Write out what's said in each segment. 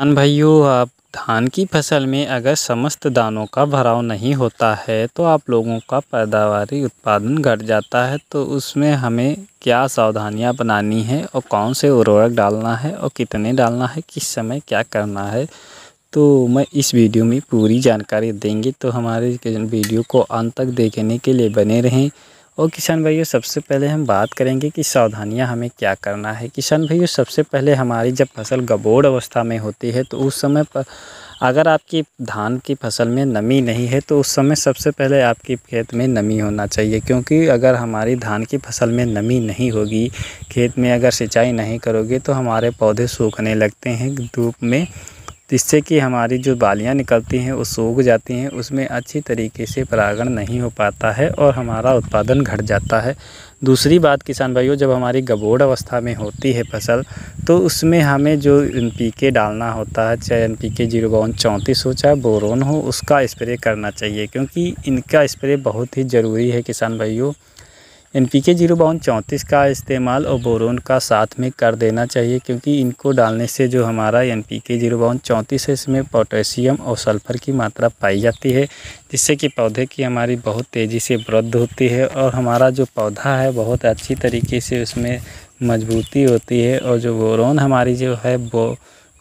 किसान भाइयों आप धान की फसल में अगर समस्त दानों का भराव नहीं होता है तो आप लोगों का पैदावारी उत्पादन घट जाता है तो उसमें हमें क्या सावधानियां बनानी है और कौन से उर्वरक डालना है और कितने डालना है किस समय क्या करना है तो मैं इस वीडियो में पूरी जानकारी देंगे तो हमारे वीडियो को अंत तक देखने के लिए बने रहें और किसान भाइयों सबसे पहले हम बात करेंगे कि सावधानियां हमें क्या करना है किसान भाइयों सबसे पहले हमारी जब फसल गबोड़ अवस्था में होती है तो उस समय पर अगर आपकी धान की फसल में नमी नहीं है तो उस समय सबसे पहले आपके खेत में नमी होना चाहिए क्योंकि अगर हमारी धान की फसल में नमी नहीं होगी खेत में अगर सिंचाई नहीं करोगे तो हमारे पौधे सूखने लगते हैं धूप में जिससे तो कि हमारी जो बालियाँ निकलती हैं वो सूख जाती हैं उसमें अच्छी तरीके से परागण नहीं हो पाता है और हमारा उत्पादन घट जाता है दूसरी बात किसान भाइयों जब हमारी गबोड़ अवस्था में होती है फसल तो उसमें हमें जो एन पी के डालना होता है चाहे एन पी के जीरो बावन चौंतीस हो चाहे बोरोन हो उसका स्प्रे करना चाहिए क्योंकि इनका स्प्रे बहुत ही ज़रूरी है किसान भाइयों एन पी के जीरो बावन चौंतीस का इस्तेमाल और बोरोन का साथ में कर देना चाहिए क्योंकि इनको डालने से जो हमारा एन पी के जीरो बावन चौंतीस है इसमें पोटेशियम और सल्फ़र की मात्रा पाई जाती है जिससे कि पौधे की हमारी बहुत तेज़ी से वृद्ध होती है और हमारा जो पौधा है बहुत अच्छी तरीके से उसमें मजबूती होती है और जो बोरोन हमारी जो है वो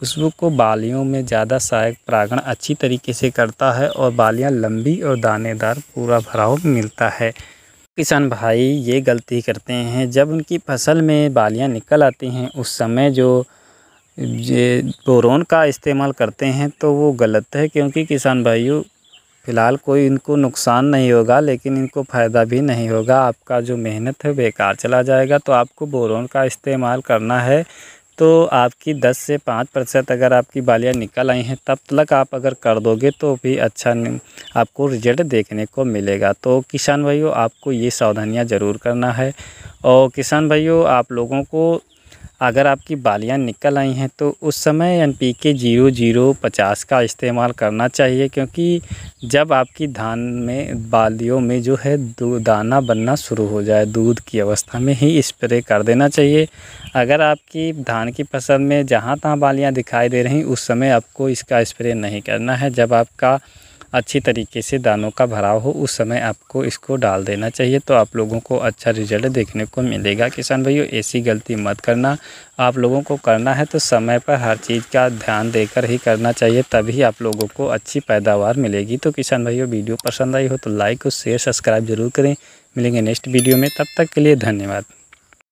उसको बालियों में ज़्यादा सहायक परागण अच्छी तरीके से करता है और बालियाँ लंबी और दानेदार पूरा भराव मिलता है किसान भाई ये गलती करते हैं जब उनकी फ़सल में बालियाँ निकल आती हैं उस समय जो ये बोरोन का इस्तेमाल करते हैं तो वो गलत है क्योंकि किसान भाइयों फ़िलहाल कोई इनको नुकसान नहीं होगा लेकिन इनको फ़ायदा भी नहीं होगा आपका जो मेहनत है बेकार चला जाएगा तो आपको बोरोन का इस्तेमाल करना है तो आपकी 10 से 5 प्रतिशत अगर आपकी बालियाँ निकल आई हैं तब तक आप अगर कर दोगे तो भी अच्छा आपको रिजल्ट देखने को मिलेगा तो किसान भाइयों आपको ये सावधानियाँ ज़रूर करना है और किसान भाइयों आप लोगों को अगर आपकी बालियां निकल आई हैं तो उस समय N P K zero zero पचास का इस्तेमाल करना चाहिए क्योंकि जब आपकी धान में बालियों में जो है दाना बनना शुरू हो जाए दूध की अवस्था में ही स्प्रे कर देना चाहिए अगर आपकी धान की फसल में जहाँ तहाँ बालियाँ दिखाई दे रही उस समय आपको इसका स्प्रे नहीं करना है जब आपका अच्छी तरीके से दानों का भराव हो उस समय आपको इसको डाल देना चाहिए तो आप लोगों को अच्छा रिजल्ट देखने को मिलेगा किसान भाइयों ऐसी गलती मत करना आप लोगों को करना है तो समय पर हर चीज़ का ध्यान देकर ही करना चाहिए तभी आप लोगों को अच्छी पैदावार मिलेगी तो किसान भाइयों वीडियो पसंद आई हो तो लाइक और शेयर सब्सक्राइब जरूर करें मिलेंगे नेक्स्ट वीडियो में तब तक के लिए धन्यवाद